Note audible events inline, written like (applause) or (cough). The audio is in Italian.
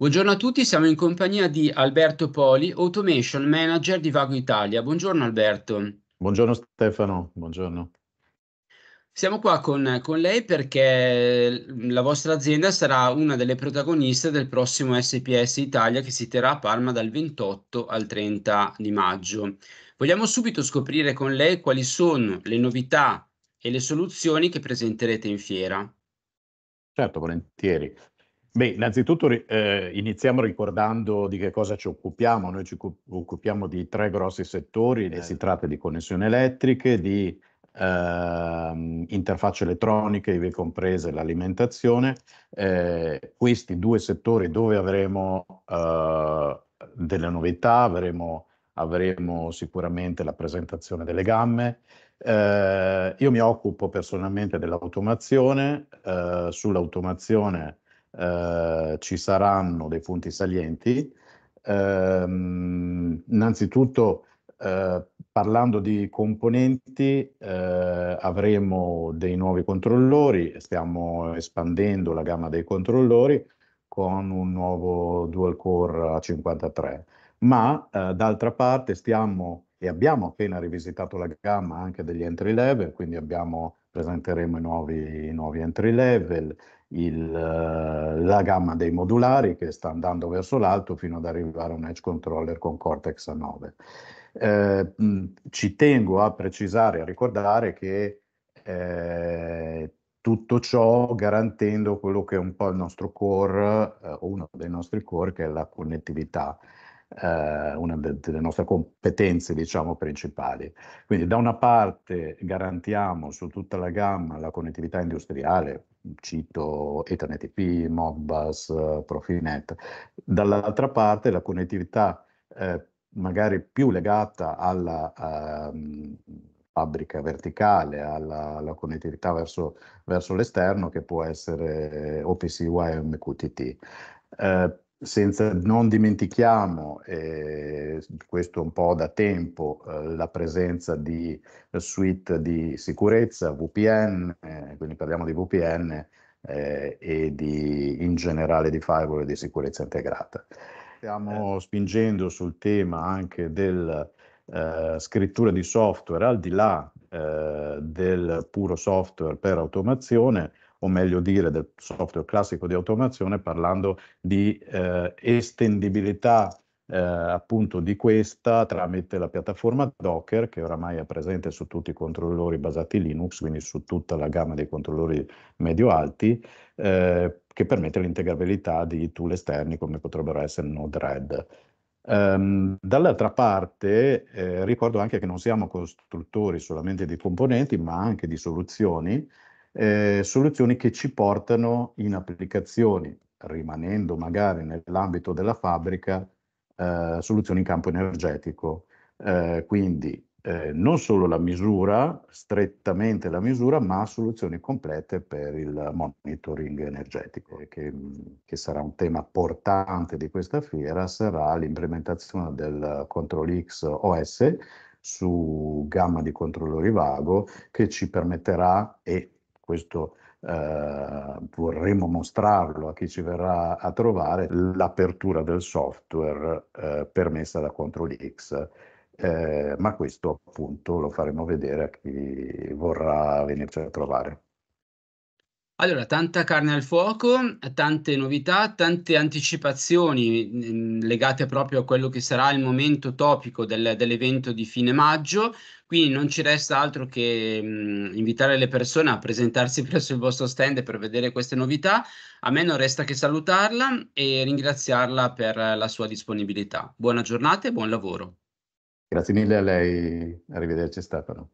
Buongiorno a tutti, siamo in compagnia di Alberto Poli, Automation Manager di Vago Italia. Buongiorno Alberto. Buongiorno Stefano, buongiorno. Siamo qua con, con, lei perché la vostra azienda sarà una delle protagoniste del prossimo SPS Italia che si terrà a Parma dal 28 al 30 di maggio. Vogliamo subito scoprire con lei quali sono le novità e le soluzioni che presenterete in fiera. Certo, volentieri. Beh, innanzitutto eh, iniziamo ricordando di che cosa ci occupiamo. Noi ci occupiamo di tre grossi settori, eh. si tratta di connessioni elettriche, di eh, interfacce elettroniche, ivi comprese l'alimentazione. Eh, questi due settori dove avremo eh, delle novità, avremo, avremo, sicuramente la presentazione delle gamme, eh, io mi occupo personalmente dell'automazione, eh, sull'automazione eh, ci saranno dei punti salienti. Eh, innanzitutto, eh, parlando di componenti, eh, avremo dei nuovi controllori, stiamo espandendo la gamma dei controllori con un nuovo dual core A53, ma eh, d'altra parte stiamo e abbiamo appena rivisitato la gamma anche degli entry level, quindi abbiamo, presenteremo i nuovi, i nuovi entry level, il, eh, la gamma dei modulari che sta andando verso l'alto fino ad arrivare a un edge controller con Cortex A9. Eh, ci tengo a precisare, a ricordare che eh, tutto ciò garantendo quello che è un po' il nostro core, eh, uno dei nostri core, che è la connettività eh, una de- delle nostre competenze diciamo, principali. Quindi da una parte garantiamo su tutta la gamma la connettività industriale, cito EtherNetTP, Modbus, Profinet, dall'altra parte la connettività eh, magari più legata alla... A, ehm, fabbrica verticale, alla, alla connettività verso, verso, l'esterno che può essere OPCY o MQTT. Eh, senza, non dimentichiamo, eh, questo un po' da tempo, eh, la presenza di suite di sicurezza, VPN, eh, quindi parliamo di VPN eh, e di, in generale di firewall e di sicurezza integrata. Stiamo eh. spingendo sul tema anche della eh, scrittura di software, al di là del puro software per automazione, o meglio dire del software classico di automazione, parlando di eh, estendibilità eh, appunto di questa tramite la piattaforma Docker che oramai è presente su tutti i controllori basati Linux, quindi su tutta la gamma dei controllori medio-alti, eh, che permette l'integrabilità di tool esterni come potrebbero essere Node-RED. Um, dall'altra parte eh, ricordo anche che non siamo costruttori solamente di componenti ma anche di soluzioni eh, soluzioni che ci portano in applicazioni, rimanendo magari nell'ambito della fabbrica, eh, soluzioni in campo energetico. Eh, quindi eh, non solo la misura, strettamente la misura, ma soluzioni complete per il monitoring energetico, che, che sarà un tema portante di questa fiera, sarà l'implementazione del Control X OS su gamma di controllori vago che ci permetterà e questo eh, vorremmo mostrarlo a chi ci verrà a trovare, l'apertura del software eh, permessa da Control eh, ma questo appunto lo faremo vedere a chi vorrà venirci a trovare. Allora, tanta carne al fuoco, tante novità, tante anticipazioni mm, legate proprio a quello che sarà il momento topico del, dell'evento di fine maggio, quindi non ci resta altro che mh, mm, invitare le persone a presentarsi (laughs) presso il vostro stand per vedere queste novità. A me non resta che salutarla e ringraziarla per la sua disponibilità. Buona giornata e buon lavoro. Grazie mille a lei, arrivederci Stefano.